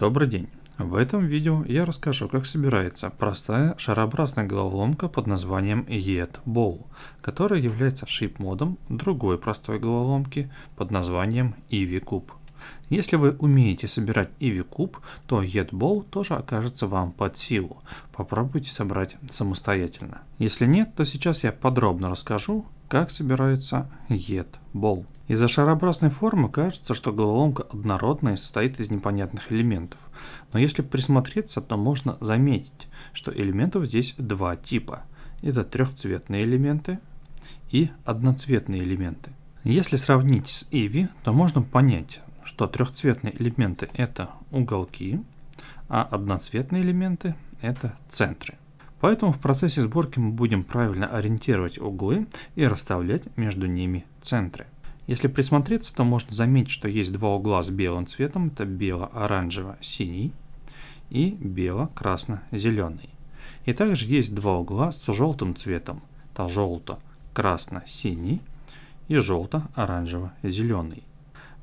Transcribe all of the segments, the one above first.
Добрый день! В этом видео я расскажу, как собирается простая шарообразная головоломка под названием Yet Ball, которая является шип-модом другой простой головоломки под названием Ivy Cube. Если вы умеете собирать Ivy Cube, то Yet Ball тоже окажется вам под силу. Попробуйте собрать самостоятельно. Если нет, то сейчас я подробно расскажу, как собирается Yet Ball. Из-за шарообразной формы кажется, что головоломка однородная и состоит из непонятных элементов. Но если присмотреться, то можно заметить, что элементов здесь два типа. Это трехцветные элементы и одноцветные элементы. Если сравнить с Иви, то можно понять, что трехцветные элементы это уголки, а одноцветные элементы это центры. Поэтому в процессе сборки мы будем правильно ориентировать углы и расставлять между ними центры. Если присмотреться, то можно заметить, что есть два угла с белым цветом. Это бело-оранжево-синий и бело-красно-зеленый. И также есть два угла с желтым цветом. Это желто-красно-синий и желто-оранжево-зеленый.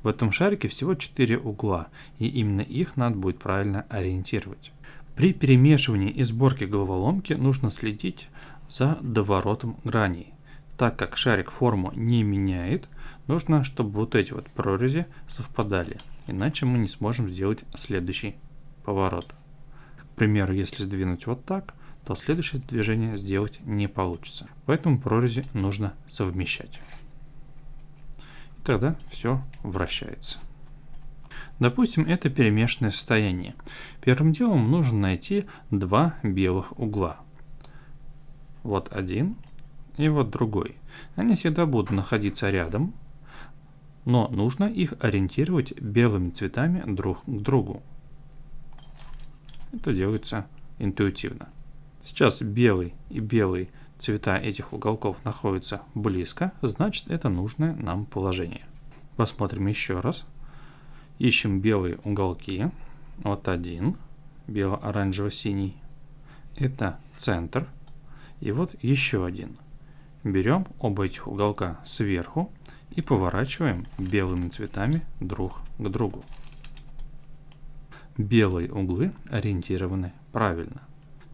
В этом шарике всего 4 угла, и именно их надо будет правильно ориентировать. При перемешивании и сборке головоломки нужно следить за доворотом граней. Так как шарик форму не меняет, нужно, чтобы вот эти вот прорези совпадали, иначе мы не сможем сделать следующий поворот. К примеру, если сдвинуть вот так, то следующее движение сделать не получится. Поэтому прорези нужно совмещать. И тогда все вращается. Допустим, это перемешанное состояние. Первым делом нужно найти два белых угла. Вот один и вот другой. Они всегда будут находиться рядом, но нужно их ориентировать белыми цветами друг к другу. Это делается интуитивно. Сейчас белый и белый цвета этих уголков находятся близко, значит это нужное нам положение. Посмотрим еще раз. Ищем белые уголки. Вот один, бело-оранжево-синий. Это центр. И вот еще один – Берем оба этих уголка сверху и поворачиваем белыми цветами друг к другу. Белые углы ориентированы правильно.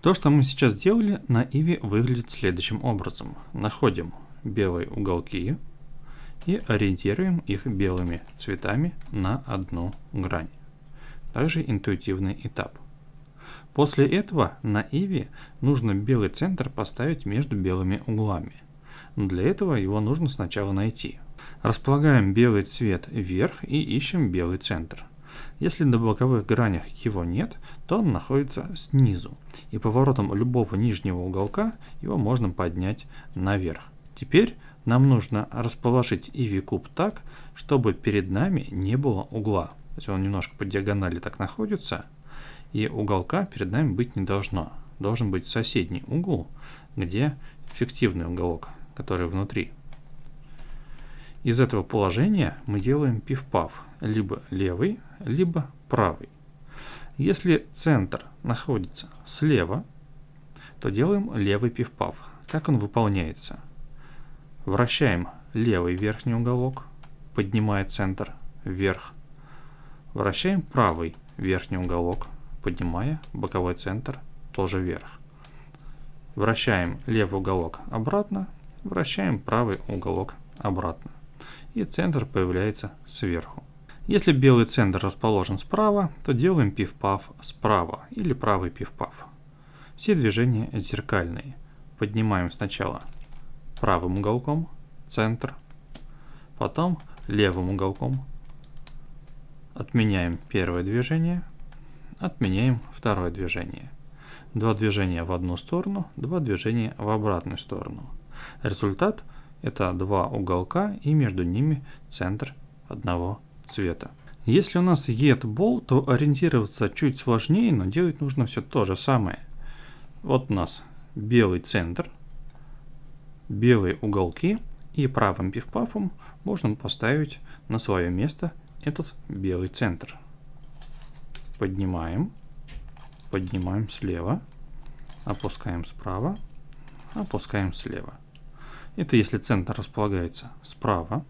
То, что мы сейчас делали, на иве выглядит следующим образом. Находим белые уголки и ориентируем их белыми цветами на одну грань. Также интуитивный этап. После этого на иве нужно белый центр поставить между белыми углами для этого его нужно сначала найти. Располагаем белый цвет вверх и ищем белый центр. Если на боковых гранях его нет, то он находится снизу, и поворотом любого нижнего уголка его можно поднять наверх. Теперь нам нужно расположить IV куб так, чтобы перед нами не было угла. То есть он немножко по диагонали так находится, и уголка перед нами быть не должно. Должен быть соседний угол, где фиктивный уголок который внутри. Из этого положения мы делаем пиф-паф, либо левый, либо правый. Если центр находится слева, то делаем левый пиф-паф. Как он выполняется? Вращаем левый верхний уголок, поднимая центр вверх. Вращаем правый верхний уголок, поднимая боковой центр тоже вверх. Вращаем левый уголок обратно, вращаем правый уголок обратно. И центр появляется сверху. Если белый центр расположен справа, то делаем пиф-паф справа или правый пиф-паф. Все движения зеркальные. Поднимаем сначала правым уголком центр, потом левым уголком. Отменяем первое движение, отменяем второе движение. Два движения в одну сторону, два движения в обратную сторону. Результат – это два уголка и между ними центр одного цвета. Если у нас едбол, то ориентироваться чуть сложнее, но делать нужно все то же самое. Вот у нас белый центр, белые уголки, и правым пифпафом можно поставить на свое место этот белый центр. Поднимаем, поднимаем слева, опускаем справа, опускаем слева. Это если центр располагается справа.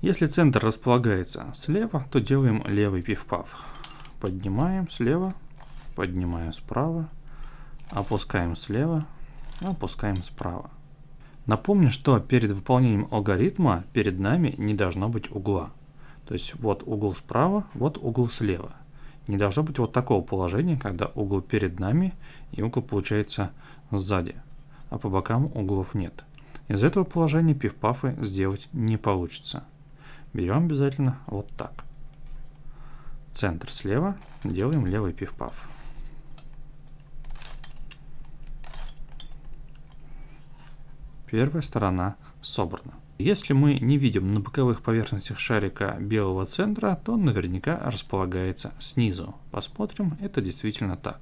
Если центр располагается слева, то делаем левый пиф-паф. Поднимаем слева, поднимаем справа, опускаем слева, опускаем справа. Напомню, что перед выполнением алгоритма перед нами не должно быть угла. То есть вот угол справа, вот угол слева. Не должно быть вот такого положения, когда угол перед нами и угол получается сзади, а по бокам углов нет. Из этого положения пиф-пафы сделать не получится. Берем обязательно вот так. Центр слева, делаем левый пиф-паф. Первая сторона собрана. Если мы не видим на боковых поверхностях шарика белого центра, то он наверняка располагается снизу. Посмотрим, это действительно так.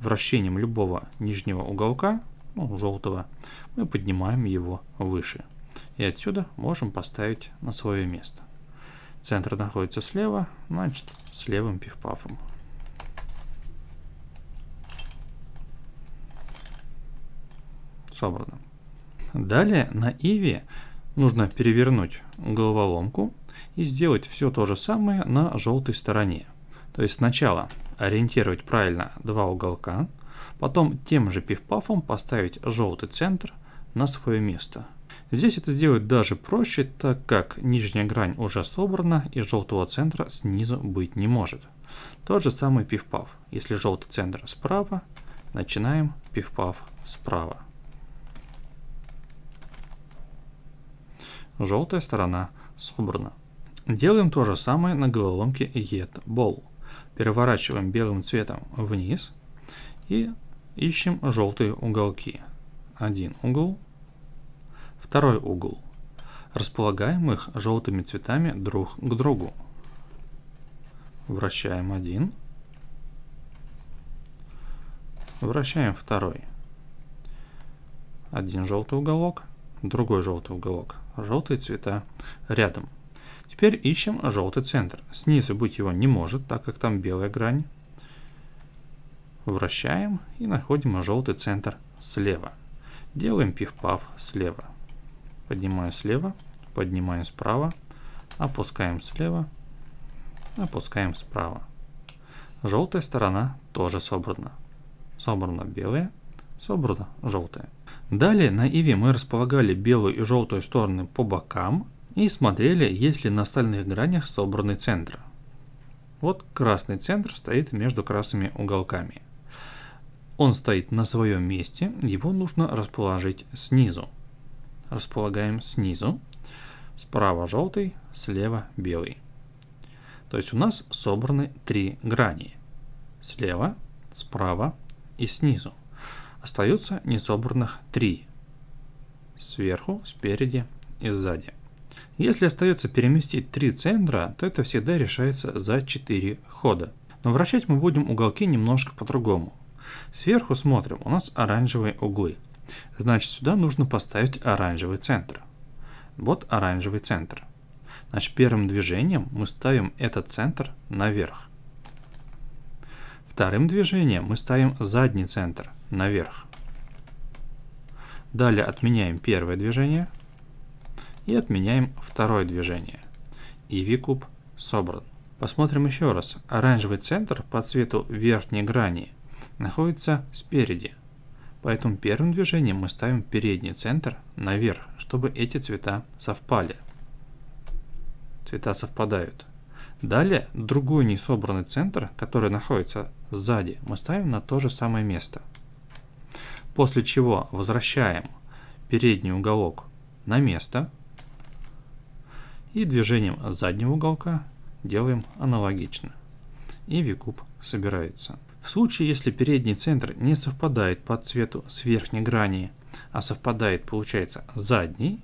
Вращением любого нижнего уголка ну, желтого, мы поднимаем его выше. И отсюда можем поставить на свое место. Центр находится слева, значит с левым пифпафом. Собрано. Далее на Иве нужно перевернуть головоломку и сделать все то же самое на желтой стороне. То есть сначала ориентировать правильно два уголка – Потом тем же пифпафом поставить желтый центр на свое место. Здесь это сделать даже проще, так как нижняя грань уже собрана и желтого центра снизу быть не может. Тот же самый пифпаф. Если желтый центр справа, начинаем пифпаф справа. Желтая сторона собрана. Делаем то же самое на головоломке Yet Ball. Переворачиваем белым цветом вниз и Ищем желтые уголки. Один угол, второй угол. Располагаем их желтыми цветами друг к другу. Вращаем один. Вращаем второй. Один желтый уголок, другой желтый уголок. Желтые цвета рядом. Теперь ищем желтый центр. Снизу быть его не может, так как там белая грань. Вращаем и находим желтый центр слева. Делаем пиф-паф слева. Поднимаю слева, поднимаю справа, опускаем слева, опускаем справа. Желтая сторона тоже собрана. Собрано белая, собрано желтая. Далее на Иви мы располагали белую и желтую стороны по бокам и смотрели, есть ли на остальных гранях собранный центр. Вот красный центр стоит между красными уголками. Он стоит на своем месте, его нужно расположить снизу. Располагаем снизу. Справа желтый, слева белый. То есть у нас собраны три грани. Слева, справа и снизу. Остаются несобранных три. Сверху, спереди и сзади. Если остается переместить три центра, то это всегда решается за 4 хода. Но вращать мы будем уголки немножко по-другому. Сверху смотрим, у нас оранжевые углы. Значит, сюда нужно поставить оранжевый центр. Вот оранжевый центр. Значит, первым движением мы ставим этот центр наверх. Вторым движением мы ставим задний центр наверх. Далее отменяем первое движение и отменяем второе движение. И V-куб собран. Посмотрим еще раз. Оранжевый центр по цвету верхней грани – находится спереди. Поэтому первым движением мы ставим передний центр наверх, чтобы эти цвета совпали. Цвета совпадают. Далее другой несобранный центр, который находится сзади, мы ставим на то же самое место. После чего возвращаем передний уголок на место и движением заднего уголка делаем аналогично. И викуб собирается. В случае, если передний центр не совпадает по цвету с верхней грани, а совпадает, получается, задний,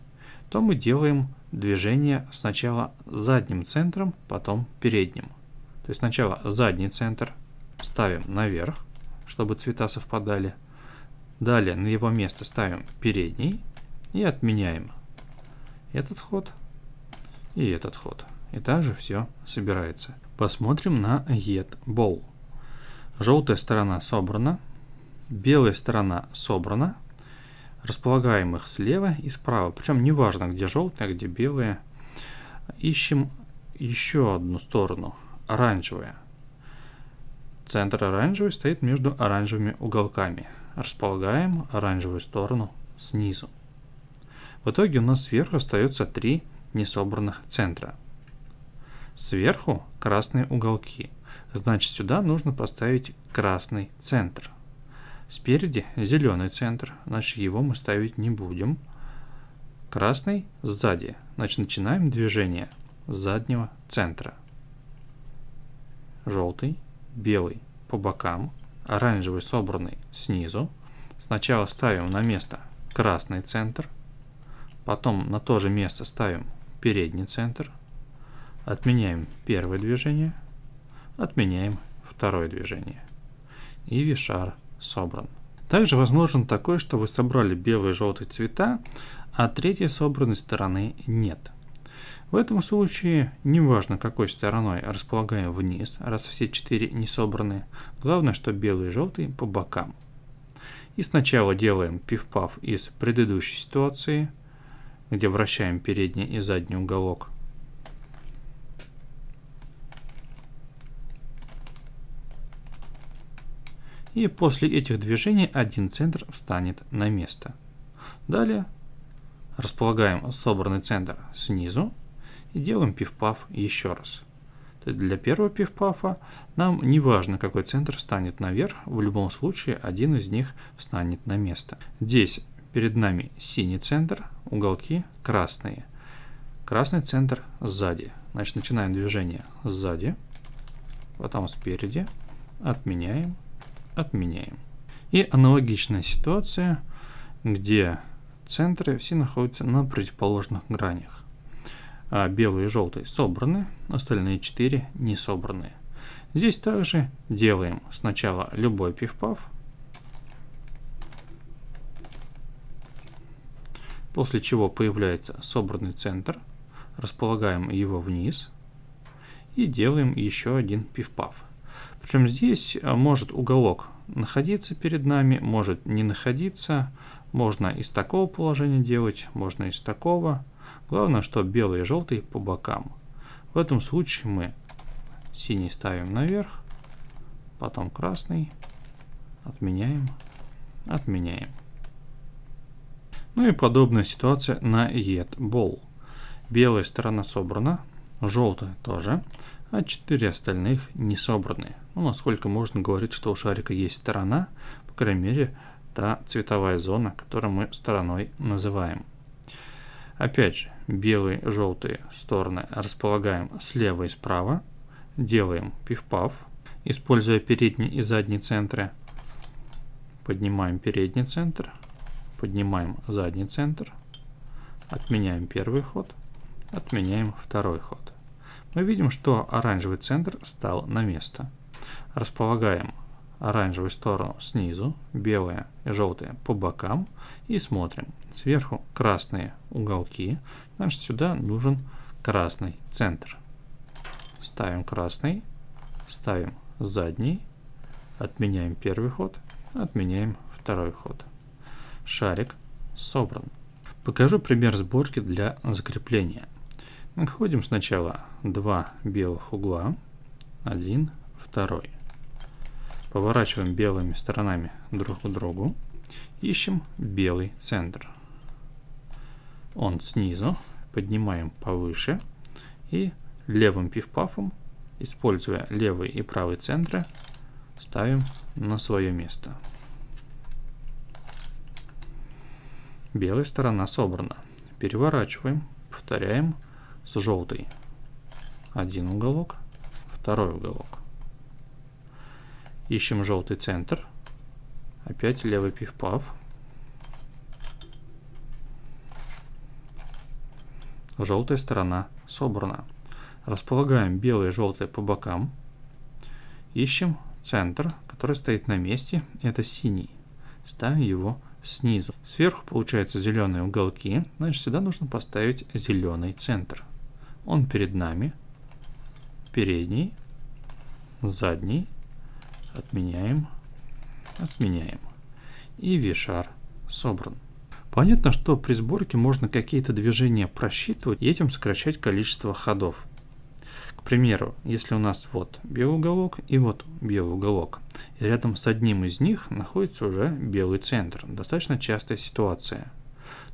то мы делаем движение сначала задним центром, потом передним. То есть сначала задний центр ставим наверх, чтобы цвета совпадали. Далее на его место ставим передний и отменяем этот ход и этот ход. И также все собирается. Посмотрим на Yet Ball. Желтая сторона собрана, белая сторона собрана. Располагаем их слева и справа. Причем неважно, где желтая, где белая. Ищем еще одну сторону, оранжевая. Центр оранжевый стоит между оранжевыми уголками. Располагаем оранжевую сторону снизу. В итоге у нас сверху остается три несобранных центра. Сверху красные уголки – Значит, сюда нужно поставить красный центр. Спереди зеленый центр, значит, его мы ставить не будем. Красный сзади, значит, начинаем движение с заднего центра. Желтый, белый по бокам, оранжевый собранный снизу. Сначала ставим на место красный центр, потом на то же место ставим передний центр, отменяем первое движение – Отменяем второе движение. И вишар собран. Также возможен такой, что вы собрали белые и желтые цвета, а третьей собранной стороны нет. В этом случае неважно, какой стороной располагаем вниз, раз все четыре не собраны, главное, что белые и желтые по бокам. И сначала делаем пиф-паф из предыдущей ситуации, где вращаем передний и задний уголок и после этих движений один центр встанет на место. Далее располагаем собранный центр снизу и делаем пиф-паф еще раз. Для первого пиф-пафа нам не важно, какой центр встанет наверх, в любом случае один из них встанет на место. Здесь перед нами синий центр, уголки красные. Красный центр сзади. Значит, начинаем движение сзади, потом спереди, отменяем, отменяем. И аналогичная ситуация, где центры все находятся на противоположных гранях. А белые и желтые собраны, остальные 4 не собраны. Здесь также делаем сначала любой пивпав, после чего появляется собранный центр, располагаем его вниз и делаем еще один пивпав. Причем здесь э, может уголок находиться перед нами, может не находиться. Можно из такого положения делать, можно из такого. Главное, что белый и желтый по бокам. В этом случае мы синий ставим наверх, потом красный, отменяем, отменяем. Ну и подобная ситуация на Едбол. Белая сторона собрана, желтая тоже, а четыре остальных не собраны. Ну, насколько можно говорить, что у шарика есть сторона, по крайней мере, та цветовая зона, которую мы стороной называем. Опять же, белые, желтые стороны располагаем слева и справа, делаем пиф-паф, используя передний и задний центры. Поднимаем передний центр, поднимаем задний центр, отменяем первый ход, отменяем второй ход. Мы видим, что оранжевый центр стал на место. Располагаем оранжевую сторону снизу, белые и желтые по бокам и смотрим. Сверху красные уголки, значит сюда нужен красный центр. Ставим красный, ставим задний, отменяем первый ход, отменяем второй ход. Шарик собран. Покажу пример сборки для закрепления. Находим сначала два белых угла, один, второй. Поворачиваем белыми сторонами друг к другу. Ищем белый центр. Он снизу. Поднимаем повыше. И левым пиф-пафом, используя левый и правый центры, ставим на свое место. Белая сторона собрана. Переворачиваем, повторяем с желтой. Один уголок, второй уголок. Ищем желтый центр. Опять левый пиф-паф. Желтая сторона собрана. Располагаем белые и желтые по бокам. Ищем центр, который стоит на месте. Это синий. Ставим его снизу. Сверху получаются зеленые уголки. Значит, сюда нужно поставить зеленый центр. Он перед нами. Передний. Задний Отменяем. Отменяем. И вишар собран. Понятно, что при сборке можно какие-то движения просчитывать и этим сокращать количество ходов. К примеру, если у нас вот белый уголок и вот белый уголок, и рядом с одним из них находится уже белый центр, достаточно частая ситуация,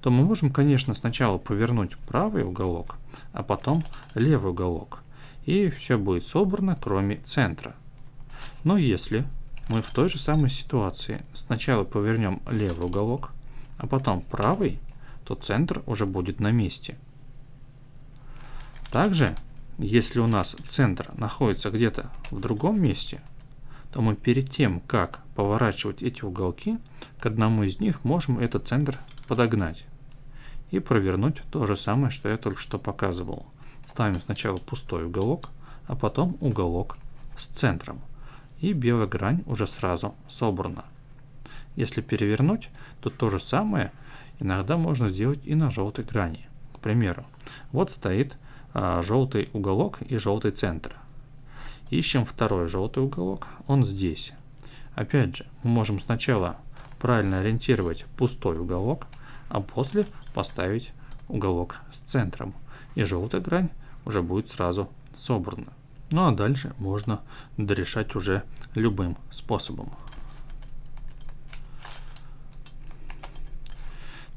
то мы можем, конечно, сначала повернуть правый уголок, а потом левый уголок, и все будет собрано, кроме центра. Но если мы в той же самой ситуации сначала повернем левый уголок, а потом правый, то центр уже будет на месте. Также, если у нас центр находится где-то в другом месте, то мы перед тем, как поворачивать эти уголки, к одному из них можем этот центр подогнать и провернуть то же самое, что я только что показывал. Ставим сначала пустой уголок, а потом уголок с центром и белая грань уже сразу собрана. Если перевернуть, то то же самое иногда можно сделать и на желтой грани. К примеру, вот стоит а, желтый уголок и желтый центр. Ищем второй желтый уголок, он здесь. Опять же, мы можем сначала правильно ориентировать пустой уголок, а после поставить уголок с центром. И желтая грань уже будет сразу собрана. Ну а дальше можно дорешать уже любым способом.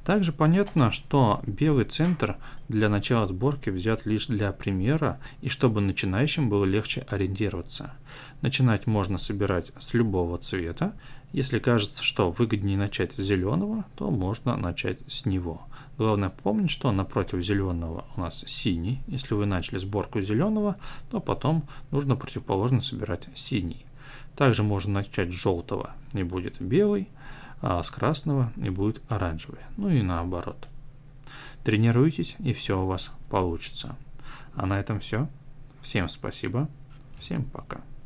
Также понятно, что белый центр для начала сборки взят лишь для примера и чтобы начинающим было легче ориентироваться. Начинать можно собирать с любого цвета если кажется, что выгоднее начать с зеленого, то можно начать с него. Главное помнить, что напротив зеленого у нас синий. Если вы начали сборку зеленого, то потом нужно противоположно собирать синий. Также можно начать с желтого, не будет белый, а с красного не будет оранжевый. Ну и наоборот. Тренируйтесь, и все у вас получится. А на этом все. Всем спасибо. Всем пока.